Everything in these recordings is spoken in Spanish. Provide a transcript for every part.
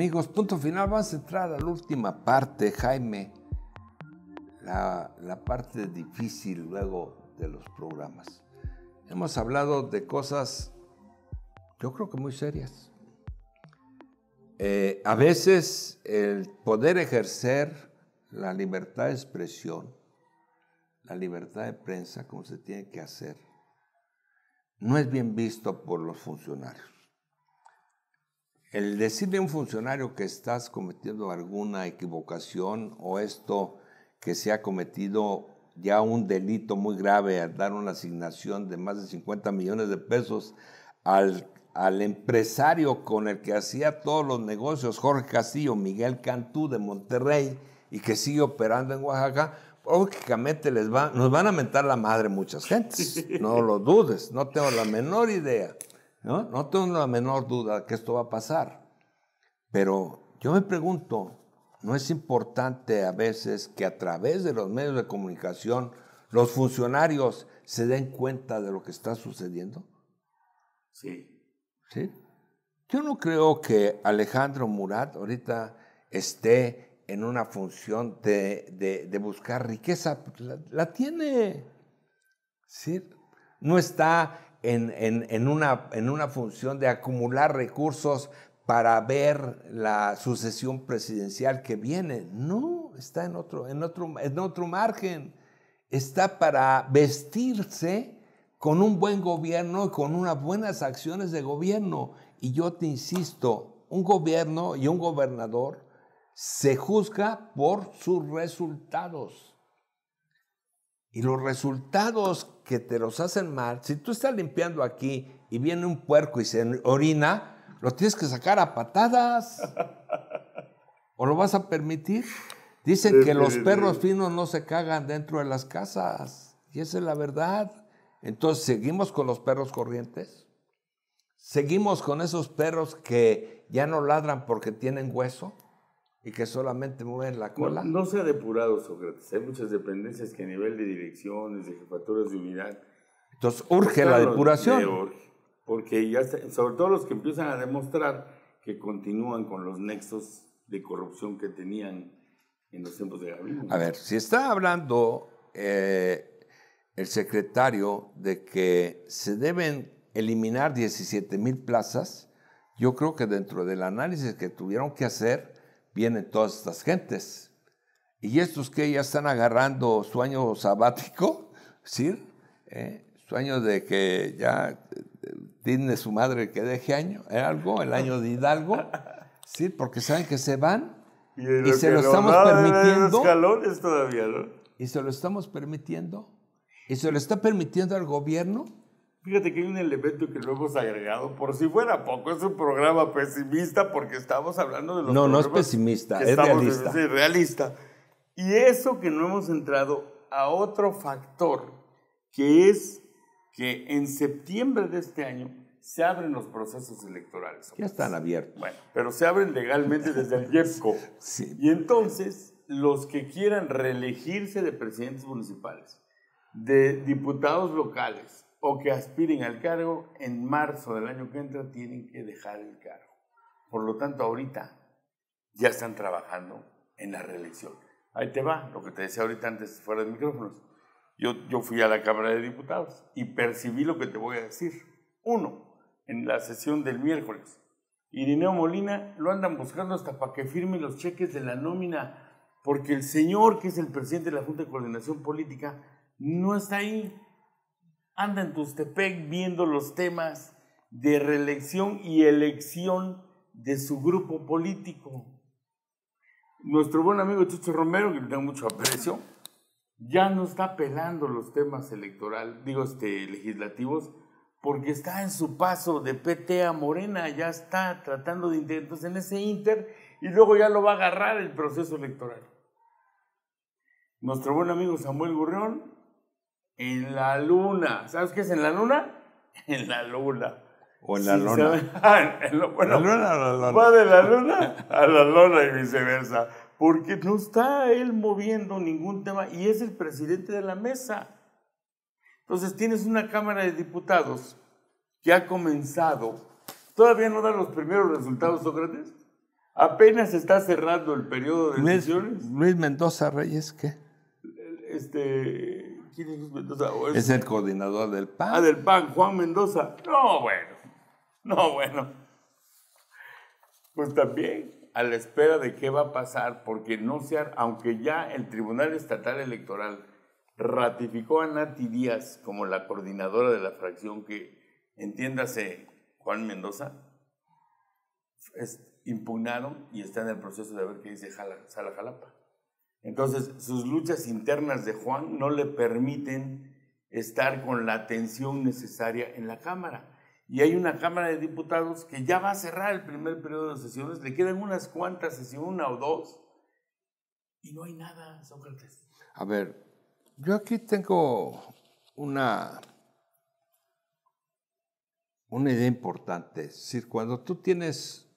Amigos, punto final, vamos a entrar a la última parte, Jaime, la, parte difícil luego de los programas. Hemos hablado de cosas, yo creo que muy serias. Eh, a veces el poder ejercer la libertad de expresión, la libertad de prensa, como se tiene que hacer, no es bien visto por los funcionarios. El decirle a un funcionario que estás cometiendo alguna equivocación o esto que se ha cometido ya un delito muy grave al dar una asignación de más de 50 millones de pesos al, al empresario con el que hacía todos los negocios, Jorge Castillo, Miguel Cantú de Monterrey, y que sigue operando en Oaxaca, lógicamente les va, nos van a mentar la madre muchas gentes. No lo dudes, no tengo la menor idea. No, tengo la menor duda que esto va a pasar. Pero yo me pregunto, ¿no es importante a veces que a través de los medios de comunicación los funcionarios se den cuenta de lo que está sucediendo? Sí. ¿Sí? Yo no creo que Alejandro Murat ahorita esté en una función de, de, buscar riqueza. La, la tiene. ¿sí? No está en, una, en una función de acumular recursos para ver la sucesión presidencial que viene. No, está en otro, en otro, en otro margen. Está para vestirse con un buen gobierno y con unas buenas acciones de gobierno. Y yo te insisto, un gobierno y un gobernador se juzga por sus resultados. Y los resultados que te los hacen mal, si tú estás limpiando aquí y viene un puerco y se orina, lo tienes que sacar a patadas. ¿O lo vas a permitir? Dicen que los perros finos no se cagan dentro de las casas. Y esa es la verdad. Entonces, ¿seguimos con los perros corrientes? ¿Seguimos con esos perros que ya no ladran porque tienen hueso? y que solamente mueven la cola. No, se ha depurado, Sócrates. Hay muchas dependencias que a nivel de direcciones, de jefaturas de unidad. Entonces urge la depuración. porque ya, sobre todo los que empiezan a demostrar que continúan con los nexos de corrupción que tenían en los tiempos de Gabriel. A ver, si está hablando eh, el secretario de que se deben eliminar 17 mil plazas, yo creo que dentro del análisis que tuvieron que hacer, vienen todas estas gentes. Y estos que ya están agarrando su año sabático, ¿sí? ¿Eh? Su de que ya tiene eh, su madre que deje año, ¿eh? algo, el año de Hidalgo, ¿sí? Porque saben que se van y, se lo estamos permitiendo. Y se lo estamos permitiendo. Y se lo está permitiendo al gobierno Fíjate que hay un elemento que luego se ha agregado, por si fuera poco, es un programa pesimista porque estamos hablando de los No, no es pesimista, es realista. Es realista. Y eso que no hemos entrado a otro factor, que es que en septiembre de este año se abren los procesos electorales. Ya están abiertos. Bueno, pero se abren legalmente desde el IEPCO. Sí. Y entonces, los que quieran reelegirse de presidentes municipales, de diputados locales, o que aspiren al cargo en marzo del año que entra tienen que dejar el cargo. Por lo tanto, ahorita ya están trabajando en la reelección. Ahí te va, lo que te decía ahorita antes fuera de micrófonos. Yo, yo fui a la Cámara de Diputados y percibí lo que te voy a decir. Uno, en la sesión del miércoles, Irineo Molina lo andan buscando hasta para que firme los cheques de la nómina, porque el señor que es el presidente de la Junta de Coordinación Política no está ahí anda en Tustepec viendo los temas de reelección y elección de su grupo político. Nuestro buen amigo Chucho Romero, que le tengo mucho aprecio, ya no está pelando los temas electorales, digo, este, legislativos, porque está en su paso de PT a Morena, ya está tratando de intentos en ese inter y luego ya lo va a agarrar el proceso electoral. Nuestro buen amigo Samuel Gurrión en la luna. ¿Sabes qué es en la luna? En la luna. O en la luna. Ah, la luna, la Va de la luna a la luna y viceversa. Porque no está él moviendo ningún tema y es el presidente de la mesa. Entonces tienes una Cámara de Diputados que ha comenzado. Todavía no da los primeros resultados, Sócrates. Apenas está cerrando el periodo de Luis, Luis Mendoza Reyes, ¿qué? Este, ¿Quién es Mendoza? es? el coordinador del PAN. Ah, del PAN, Juan Mendoza. No, bueno. No, bueno. Pues también a la espera de qué va a pasar, porque no sea, aunque ya el Tribunal Estatal Electoral ratificó a Nati Díaz como la coordinadora de la fracción que, entiéndase, Juan Mendoza, es, impugnaron y está en el proceso de ver qué dice Jala, Sala Jalapa. Entonces, sus luchas internas de Juan no le permiten estar con la atención necesaria en la Cámara. Y hay una Cámara de Diputados que ya va a cerrar el primer periodo de sesiones, le quedan unas cuantas sesiones, una o dos, y no hay nada, Sócrates. A ver, yo aquí tengo una, una idea importante. Es decir, cuando tú tienes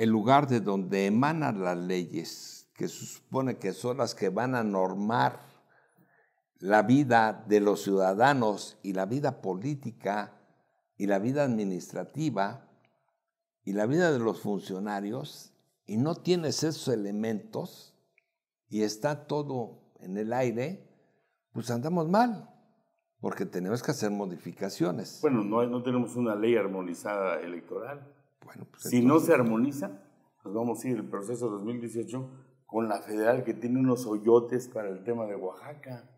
el lugar de donde emanan las leyes, que se supone que son las que van a normar la vida de los ciudadanos y la vida política y la vida administrativa y la vida de los funcionarios, y no tienes esos elementos y está todo en el aire, pues andamos mal porque tenemos que hacer modificaciones. Bueno, no, no tenemos una ley armonizada electoral. Pues, si no se armoniza, pues vamos a ir el proceso 2018 con la federal que tiene unos hoyotes para el tema de Oaxaca.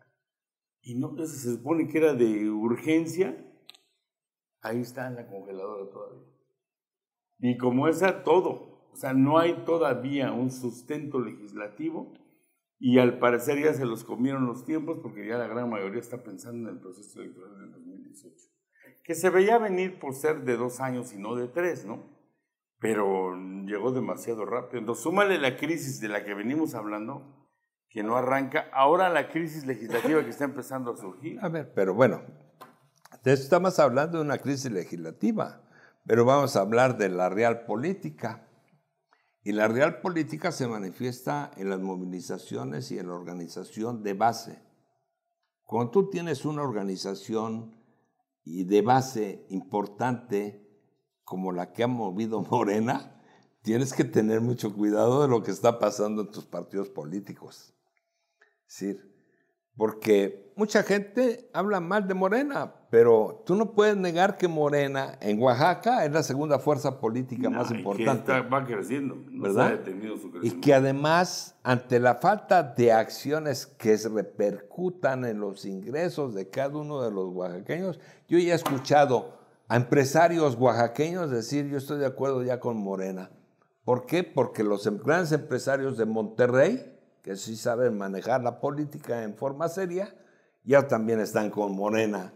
Y no, se supone que era de urgencia. Ahí está en la congeladora todavía. Y como a todo. O sea, no hay todavía un sustento legislativo y al parecer ya se los comieron los tiempos porque ya la gran mayoría está pensando en el proceso electoral del 2018 que se veía venir por ser de dos años y no de tres, ¿no? Pero llegó demasiado rápido. Entonces, súmale la crisis de la que venimos hablando, que no arranca, ahora la crisis legislativa que está empezando a surgir. A ver, pero bueno, estamos hablando de una crisis legislativa, pero vamos a hablar de la real política. Y la real política se manifiesta en las movilizaciones y en la organización de base. Cuando tú tienes una organización y de base importante como la que ha movido Morena, tienes que tener mucho cuidado de lo que está pasando en tus partidos políticos. Es decir, porque mucha gente habla mal de Morena, pero tú no puedes negar que Morena en Oaxaca es la segunda fuerza política más importante. Y va creciendo, ¿verdad? Y que además, ante la falta de acciones que repercutan en los ingresos de cada uno de los oaxaqueños, yo ya he escuchado a empresarios oaxaqueños decir, yo estoy de acuerdo ya con Morena. ¿Por qué? Porque los em-, grandes empresarios de Monterrey, que sí saben manejar la política en forma seria, ya también están con Morena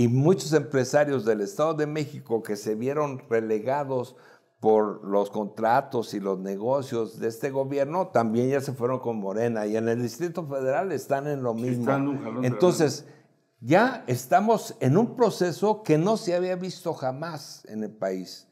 y muchos empresarios del Estado de México que se vieron relegados por los contratos y los negocios de este gobierno, también ya se fueron con Morena. Y en el Distrito Federal están en lo mismo. Entonces, ya estamos en un proceso que no se había visto jamás en el país.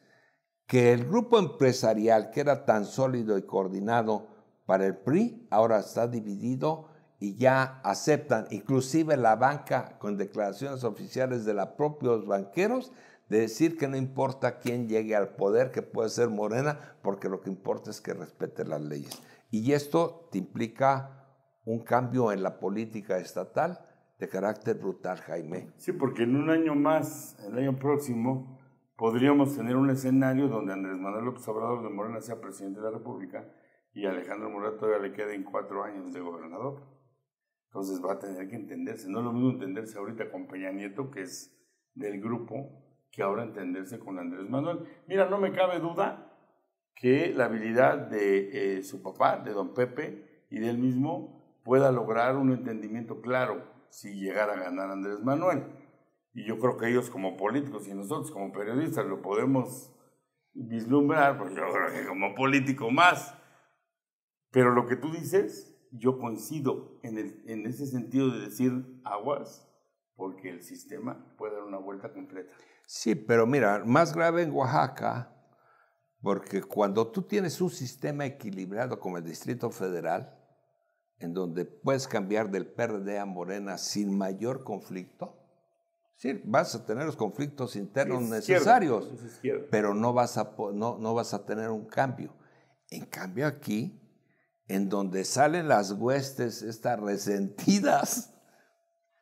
Que el grupo empresarial, que era tan sólido y coordinado para el PRI, ahora está dividido y ya aceptan, inclusive la banca con declaraciones oficiales de los propios banqueros, de decir que no importa quién llegue al poder, que puede ser Morena, porque lo que importa es que respete las leyes. Y esto te implica un cambio en la política estatal de carácter brutal, Jaime. Sí, porque en un año más, el año próximo, podríamos tener un escenario donde Andrés Manuel López Obrador de Morena sea presidente de la República y Alejandro Murat todavía le queden cuatro años de gobernador. Entonces va a tener que entenderse. No es lo mismo entenderse ahorita con Peña Nieto, que es del grupo, que ahora entenderse con Andrés Manuel. Mira, no me cabe duda que la habilidad de eh, su papá, de don Pepe y del mismo, pueda lograr un entendimiento claro si llegara a ganar Andrés Manuel. Y yo creo que ellos como políticos y nosotros como periodistas lo podemos vislumbrar, pues yo creo que como político más. Pero lo que tú dices, yo coincido en, en ese sentido de decir aguas, porque el sistema puede dar una vuelta completa. Sí, pero mira, más grave en Oaxaca, porque cuando tú tienes un sistema equilibrado como el Distrito Federal, en donde puedes cambiar del PRD a Morena sin mayor conflicto, sí, vas a tener los conflictos internos necesarios, pero no vas, a, no, no vas a tener un cambio. En cambio aquí, en donde salen las huestes estas resentidas,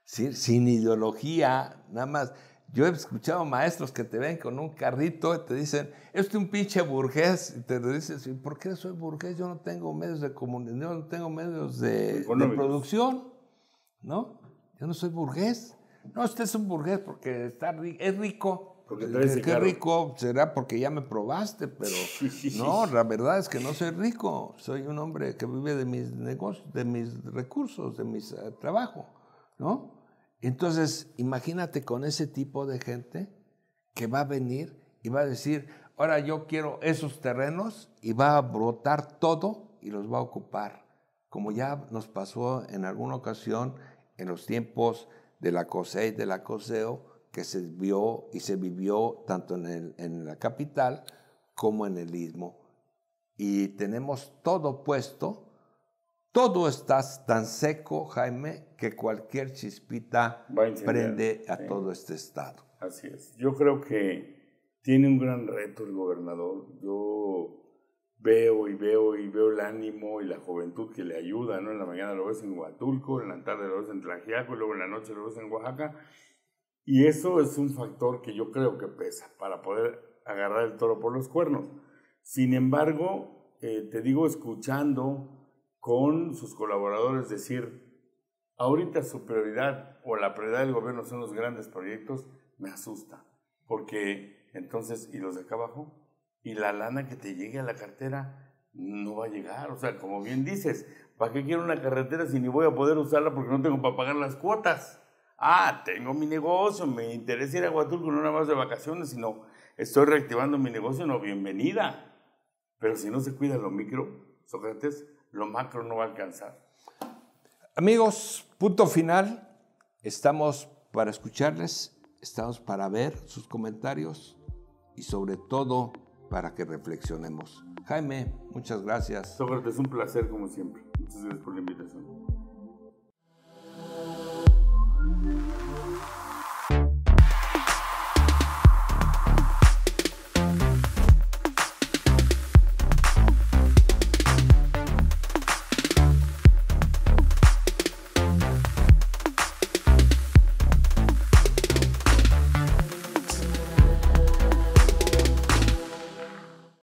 sin ideología, nada más. Yo he escuchado maestros que te ven con un carrito y te dicen, es un pinche burgués, y te dices, por qué soy burgués? Yo no tengo medios de comunicación, no tengo medios de, producción, ¿no? Yo no soy burgués. No, usted es un burgués porque está, es rico. Porque qué rico, será porque ya me probaste, pero no, la verdad es que no soy rico. Soy un hombre que vive de mis negocios, de mis recursos, de mi eh, trabajo, ¿no? Entonces, imagínate con ese tipo de gente que va a venir y va a decir, ahora yo quiero esos terrenos y va a brotar todo y los va a ocupar, como ya nos pasó en alguna ocasión en los tiempos de la COSEI, de la COSEO, que se vio y se vivió tanto en, la capital como en el istmo. Y tenemos todo puesto, todo está tan seco, Jaime, que cualquier chispita prende a todo este estado. Así es. Yo creo que tiene un gran reto el gobernador. Yo veo y veo y veo el ánimo y la juventud que le ayuda, ¿no? En la mañana lo ves en Huatulco, en la tarde lo ves en Tlajiaco, y luego en la noche lo ves en Oaxaca, y eso es un factor que yo creo que pesa para poder agarrar el toro por los cuernos. Sin embargo, eh, te digo, escuchando con sus colaboradores decir, ahorita su prioridad o la prioridad del gobierno son los grandes proyectos, me asusta. Porque entonces, ¿y los de acá abajo? ¿Y la lana que te llegue a la cartera? No va a llegar. O sea, como bien dices, ¿para qué quiero una carretera si ni voy a poder usarla porque no tengo para pagar las cuotas? ah, tengo mi negocio, me interesa ir a Huatulco no nada más de vacaciones, sino estoy reactivando mi negocio, no, bienvenida. Pero si no se cuida lo micro, Sócrates, lo macro no va a alcanzar. Amigos, punto final. Estamos para escucharles, estamos para ver sus comentarios y sobre todo para que reflexionemos. Jaime, muchas gracias. Sócrates, un placer como siempre. Muchas gracias por la invitación.